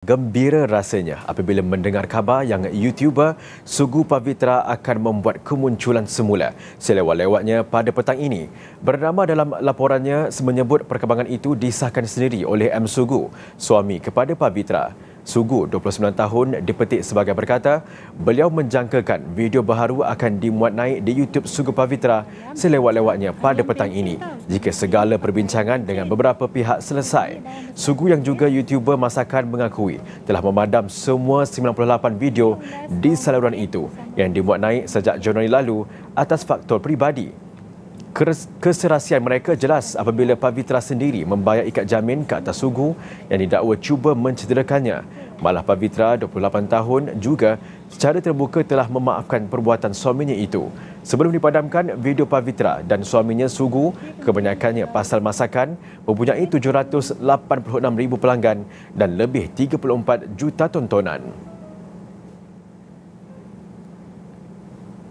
Gembira rasanya apabila mendengar khabar yang YouTuber Sugu Pavitra akan membuat kemunculan semula selewat-lewatnya pada petang ini. Bernama dalam laporannya menyebut perkembangan itu disahkan sendiri oleh M. Sugu, suami kepada Pavitra. Sugu, 29 tahun, dipetik sebagai berkata, beliau menjangkakan video baharu akan dimuat naik di YouTube Sugu Pavitra selewat-lewatnya pada petang ini jika segala perbincangan dengan beberapa pihak selesai. Sugu yang juga YouTuber masakan mengakui telah memadam semua 98 video di saluran itu yang dimuat naik sejak Januari lalu atas faktor peribadi keserasian mereka jelas apabila Pavitra sendiri membayar ikat jamin ke atas sugu yang didakwa cuba mencederakannya. Malah Pavitra, 28 tahun, juga secara terbuka telah memaafkan perbuatan suaminya itu. Sebelum dipadamkan, video Pavitra dan suaminya Sugu, kebanyakannya pasal masakan, mempunyai 786,000 pelanggan dan lebih 34 juta tontonan.